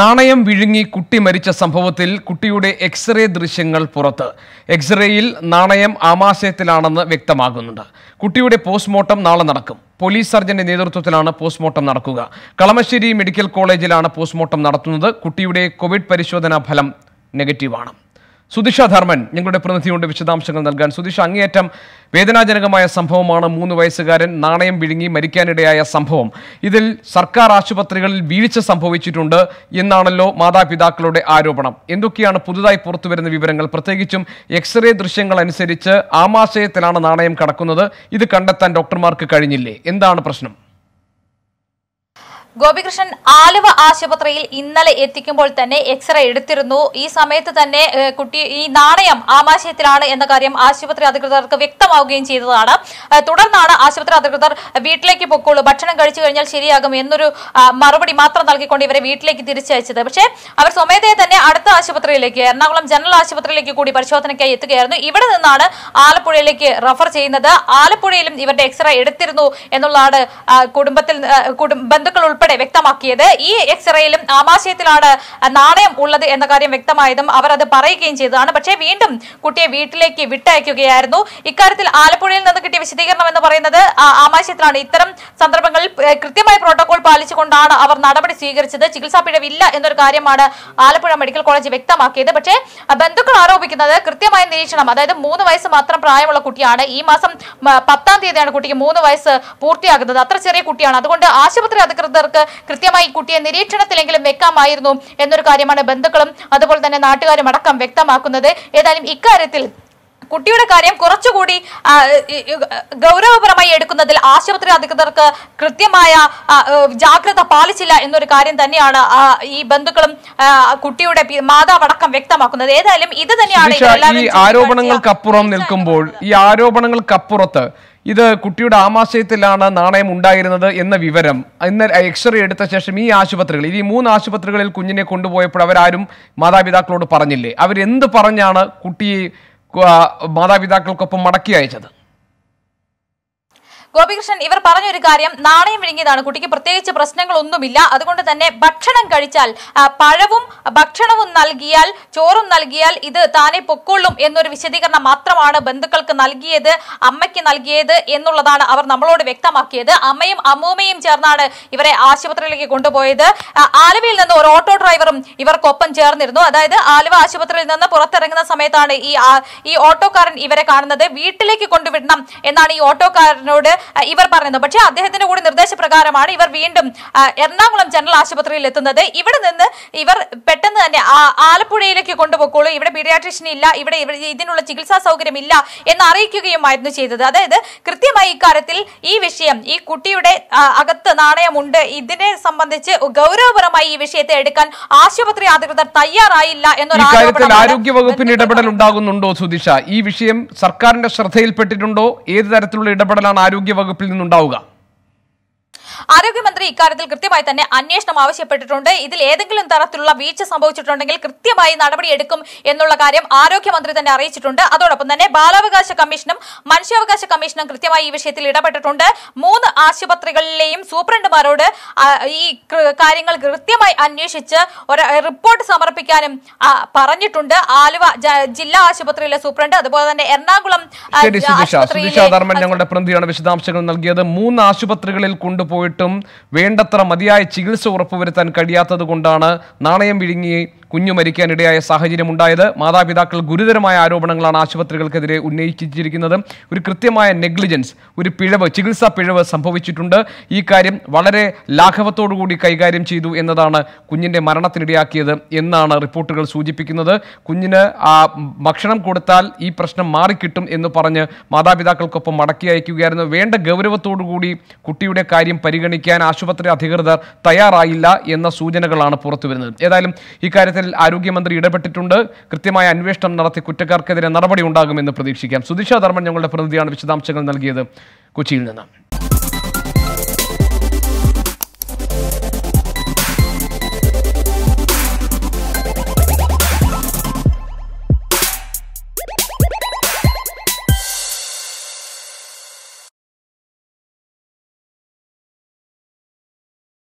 നാണയം വിഴുങ്ങി കുട്ടി മരിച്ച സംഭവത്തിൽ കുട്ടിയുടെ എക്സ്റേ ദൃശ്യങ്ങൾ പുറത്ത് എക്സ്റേയിൽ നാണയം ആമാശയത്തിലാണെന്ന് വ്യക്തമാകുന്നുണ്ട് കുട്ടിയുടെ പോസ്റ്റ്മോർട്ടം നാളെ നടക്കും പോലീസ് സർജന്റെ നേതൃത്വത്തിലാണ് പോസ്റ്റ്മോർട്ടം നടക്കുക കളമശ്ശേരി മെഡിക്കൽ കോളേജിലാണ് പോസ്റ്റ്മോർട്ടം നടത്തുന്നത് കുട്ടിയുടെ കോവിഡ് പരിശോധനാ ഫലം നെഗറ്റീവാണ് സുദിഷ ധർമ്മൻ ഞങ്ങളുടെ പ്രതിനിധിയോട് വിശദാംശങ്ങൾ നൽകാൻ സുദിഷ അങ്ങേയറ്റം വേദനാജനകമായ സംഭവമാണ് മൂന്ന് വയസ്സുകാരൻ നാണയം വിഴുങ്ങി മരിക്കാനിടയായ സംഭവം ഇതിൽ സർക്കാർ ആശുപത്രികളിൽ വീഴ്ച സംഭവിച്ചിട്ടുണ്ട് എന്നാണല്ലോ മാതാപിതാക്കളുടെ ആരോപണം എന്തൊക്കെയാണ് പുതുതായി പുറത്തുവരുന്ന വിവരങ്ങൾ പ്രത്യേകിച്ചും എക്സ്റേ ദൃശ്യങ്ങൾ അനുസരിച്ച് ആമാശയത്തിലാണ് നാണയം കടക്കുന്നത് ഇത് കണ്ടെത്താൻ ഡോക്ടർമാർക്ക് കഴിഞ്ഞില്ലേ എന്താണ് പ്രശ്നം ഗോപികൃഷ്ണൻ ആലുവ ആശുപത്രിയിൽ ഇന്നലെ എത്തിക്കുമ്പോൾ തന്നെ എക്സ്റേ എടുത്തിരുന്നു ഈ സമയത്ത് തന്നെ കുട്ടി ഈ നാണയം ആമാശയത്തിലാണ് എന്ന കാര്യം ആശുപത്രി അധികൃതർക്ക് വ്യക്തമാവുകയും ചെയ്തതാണ് തുടർന്നാണ് ആശുപത്രി അധികൃതർ വീട്ടിലേക്ക് പൊക്കോളൂ ഭക്ഷണം കഴിച്ചു കഴിഞ്ഞാൽ ശരിയാകും എന്നൊരു മറുപടി മാത്രം നൽകിക്കൊണ്ട് ഇവരെ വീട്ടിലേക്ക് തിരിച്ചയച്ചത് പക്ഷേ അവർ സ്വമേധയെ തന്നെ അടുത്ത ആശുപത്രിയിലേക്ക് എറണാകുളം ജനറൽ ആശുപത്രിയിലേക്ക് കൂടി പരിശോധനയ്ക്കായി എത്തുകയായിരുന്നു ഇവിടെ നിന്നാണ് ആലപ്പുഴയിലേക്ക് റഫർ ചെയ്യുന്നത് ആലപ്പുഴയിലും ഇവരുടെ എക്സ്റേ എടുത്തിരുന്നു എന്നുള്ളതാണ് കുടുംബത്തിൽ ബന്ധുക്കൾ ഉൾപ്പെടെ വ്യക്തമാക്കിയത് ഈ എക്സ്റേയിലും ആമാശയത്തിലാണ് നാണയം ഉള്ളത് എന്ന കാര്യം വ്യക്തമായതും അവർ അത് പറയുകയും ചെയ്തതാണ് പക്ഷേ വീണ്ടും കുട്ടിയെ വീട്ടിലേക്ക് വിട്ടയക്കുകയായിരുന്നു ഇക്കാര്യത്തിൽ ആലപ്പുഴയിൽ നിന്ന് കിട്ടിയ വിശദീകരണം എന്ന് പറയുന്നത് ആമാശയത്തിലാണ് ഇത്തരം സന്ദർഭങ്ങളിൽ കൃത്യമായ പ്രോട്ടോകോൾ പാലിച്ചുകൊണ്ടാണ് അവർ നടപടി സ്വീകരിച്ചത് ചികിത്സാ പിഴവില്ല എന്നൊരു കാര്യമാണ് ആലപ്പുഴ മെഡിക്കൽ കോളേജ് വ്യക്തമാക്കിയത് പക്ഷേ ബന്ധുക്കൾ ആരോപിക്കുന്നത് കൃത്യമായ നിരീക്ഷണം അതായത് മൂന്ന് വയസ്സ് മാത്രം പ്രായമുള്ള കുട്ടിയാണ് ഈ മാസം പത്താം തീയതിയാണ് കുട്ടിക്ക് മൂന്ന് വയസ്സ് പൂർത്തിയാകുന്നത് അത്ര ചെറിയ കുട്ടിയാണ് അതുകൊണ്ട് ആശുപത്രി അധികൃതർ അധികൃതർക്ക് കൃത്യമായി കുട്ടിയെ നിരീക്ഷണത്തിലെങ്കിലും വെക്കാമായിരുന്നു എന്നൊരു കാര്യമാണ് ബന്ധുക്കളും അതുപോലെ തന്നെ നാട്ടുകാരും അടക്കം വ്യക്തമാക്കുന്നത് ഏതായാലും ഇക്കാര്യത്തിൽ കുട്ടിയുടെ കാര്യം കുറച്ചുകൂടി ഗൗരവപരമായി എടുക്കുന്നതിൽ ആശുപത്രി അധികൃതർക്ക് കൃത്യമായ ജാഗ്രത പാലിച്ചില്ല എന്നൊരു കാര്യം തന്നെയാണ് ഈ ബന്ധുക്കളും കുട്ടിയുടെ മാതാവടക്കം വ്യക്തമാക്കുന്നത് ഏതായാലും ഇത് തന്നെയാണ് ഈ ആരോപണങ്ങൾക്കപ്പുറം നിൽക്കുമ്പോൾ ഈ ആരോപണങ്ങൾക്കപ്പുറത്ത് ഇത് കുട്ടിയുടെ ആമാശയത്തിലാണ് നാണയം ഉണ്ടായിരുന്നത് എന്ന വിവരം ഇന്ന് എക്സ്റേ എടുത്ത ശേഷം ഈ ആശുപത്രികൾ ഈ മൂന്ന് ആശുപത്രികളിൽ കുഞ്ഞിനെ കൊണ്ടുപോയപ്പോൾ അവരാരും മാതാപിതാക്കളോട് പറഞ്ഞില്ലേ അവരെന്ത് പറഞ്ഞാണ് കുട്ടിയെ മാതാപിതാക്കൾക്കൊപ്പം മടക്കി അയച്ചത് ഗോപികൃഷ്ണൻ ഇവർ പറഞ്ഞൊരു കാര്യം നാണയം വിഴുങ്ങിയതാണ് കുട്ടിക്ക് പ്രത്യേകിച്ച് പ്രശ്നങ്ങളൊന്നുമില്ല അതുകൊണ്ട് തന്നെ ഭക്ഷണം കഴിച്ചാൽ പഴവും ഭക്ഷണവും നൽകിയാൽ ചോറും നൽകിയാൽ ഇത് താനെ പൊക്കോളും എന്നൊരു വിശദീകരണം മാത്രമാണ് ബന്ധുക്കൾക്ക് നൽകിയത് അമ്മയ്ക്ക് നൽകിയത് എന്നുള്ളതാണ് അവർ നമ്മളോട് വ്യക്തമാക്കിയത് അമ്മയും അമ്മൂമ്മയും ചേർന്നാണ് ഇവരെ ആശുപത്രിയിലേക്ക് കൊണ്ടുപോയത് ആലുവയിൽ നിന്ന് ഒരു ഓട്ടോ ഡ്രൈവറും ഇവർക്കൊപ്പം ചേർന്നിരുന്നു അതായത് ആലുവ ആശുപത്രിയിൽ നിന്ന് പുറത്തിറങ്ങുന്ന സമയത്താണ് ഈ ഈ ഓട്ടോക്കാരൻ ഇവരെ കാണുന്നത് വീട്ടിലേക്ക് കൊണ്ടുവിടണം എന്നാണ് ഈ ഓട്ടോക്കാരനോട് ഇവർ പറയുന്നത് പക്ഷേ അദ്ദേഹത്തിന്റെ കൂടി നിർദ്ദേശപ്രകാരമാണ് ഇവർ വീണ്ടും എറണാകുളം ജനറൽ ആശുപത്രിയിൽ എത്തുന്നത് ഇവിടെ നിന്ന് ഇവർ പെട്ടെന്ന് തന്നെ ആലപ്പുഴയിലേക്ക് കൊണ്ടുപോയിക്കോളൂ ഇവിടെ പീഡിയാട്രീഷ്യൻ ഇല്ല ഇവിടെ ഇതിനുള്ള ചികിത്സാ സൗകര്യം ഇല്ല എന്ന് അറിയിക്കുകയുമായിരുന്നു ചെയ്തത് അതായത് കൃത്യമായി ഇക്കാര്യത്തിൽ ഈ വിഷയം ഈ കുട്ടിയുടെ അകത്ത് നാണയമുണ്ട് ഇതിനെ സംബന്ധിച്ച് ഗൗരവപരമായി ഈ വിഷയത്തെ എടുക്കാൻ ആശുപത്രി അധികൃതർ തയ്യാറായില്ല എന്നൊരു ആരോഗ്യ വകുപ്പിന് ഇടപെടൽ ഉണ്ടാകുന്നുണ്ടോ സുദിഷ ഈ വിഷയം സർക്കാരിന്റെ ശ്രദ്ധയിൽപ്പെട്ടിട്ടുണ്ടോ ഏത് തരത്തിലുള്ള ഇടപെടലാണ് ആരോഗ്യ ആരോഗ്യവകുപ്പിൽ നിന്നുണ്ടാവുക ആരോഗ്യമന്ത്രി ഇക്കാര്യത്തിൽ കൃത്യമായി തന്നെ അന്വേഷണം ആവശ്യപ്പെട്ടിട്ടുണ്ട് ഇതിൽ ഏതെങ്കിലും തരത്തിലുള്ള വീഴ്ച സംഭവിച്ചിട്ടുണ്ടെങ്കിൽ കൃത്യമായി നടപടിയെടുക്കും എന്നുള്ള കാര്യം ആരോഗ്യമന്ത്രി തന്നെ അറിയിച്ചിട്ടുണ്ട് അതോടൊപ്പം തന്നെ ബാലാവകാശ കമ്മീഷനും മനുഷ്യാവകാശ കമ്മീഷനും കൃത്യമായി ഈ വിഷയത്തിൽ ഇടപെട്ടിട്ടുണ്ട് മൂന്ന് ആശുപത്രികളിലെയും സൂപ്രണ്ടുമാരോട് ഈ കാര്യങ്ങൾ കൃത്യമായി അന്വേഷിച്ച് ഒരു റിപ്പോർട്ട് സമർപ്പിക്കാനും പറഞ്ഞിട്ടുണ്ട് ആലുവ ജില്ലാ ആശുപത്രിയിലെ സൂപ്രണ്ട് അതുപോലെ തന്നെ എറണാകുളം ഞങ്ങളുടെ പ്രതിയാണ് വിശദാംശങ്ങൾ നൽകിയത് മൂന്ന് ആശുപത്രികളിൽ കൊണ്ടുപോയി ഉണ്ടായിട്ടും വേണ്ടത്ര മതിയായ ചികിത്സ ഉറപ്പുവരുത്താൻ കഴിയാത്തത് കൊണ്ടാണ് നാണയം വിഴുങ്ങി കുഞ്ഞു മരിക്കാനിടയായ ഉണ്ടായത് മാതാപിതാക്കൾ ഗുരുതരമായ ആരോപണങ്ങളാണ് ആശുപത്രികൾക്കെതിരെ ഉന്നയിച്ചിരിക്കുന്നത് ഒരു കൃത്യമായ നെഗ്ലിജൻസ് ഒരു പിഴവ് ചികിത്സാ പിഴവ് സംഭവിച്ചിട്ടുണ്ട് ഈ കാര്യം വളരെ ലാഘവത്തോടുകൂടി കൈകാര്യം ചെയ്തു എന്നതാണ് കുഞ്ഞിൻ്റെ മരണത്തിനിടയാക്കിയത് എന്നാണ് റിപ്പോർട്ടുകൾ സൂചിപ്പിക്കുന്നത് കുഞ്ഞിന് ആ ഭക്ഷണം കൊടുത്താൽ ഈ പ്രശ്നം മാറിക്കിട്ടും എന്ന് പറഞ്ഞ് മാതാപിതാക്കൾക്കൊപ്പം മടക്കി അയക്കുകയായിരുന്നു വേണ്ട ഗൗരവത്തോടുകൂടി കുട്ടിയുടെ കാര്യം പരിഗണിക്കാൻ ആശുപത്രി അധികൃതർ തയ്യാറായില്ല എന്ന സൂചനകളാണ് പുറത്തുവരുന്നത് ഏതായാലും ഇക്കാര്യത്തിൽ വിഷയത്തിൽ ആരോഗ്യമന്ത്രി ഇടപെട്ടിട്ടുണ്ട് കൃത്യമായ അന്വേഷണം നടത്തി കുറ്റക്കാർക്കെതിരെ നടപടി ഉണ്ടാകുമെന്ന് പ്രതീക്ഷിക്കാം സുദിഷ ധർമ്മൻ ഞങ്ങളുടെ പ്രതിനിധിയാണ് വിശദാംശങ്ങൾ നൽകിയത് കൊച്ചിയിൽ നിന്ന്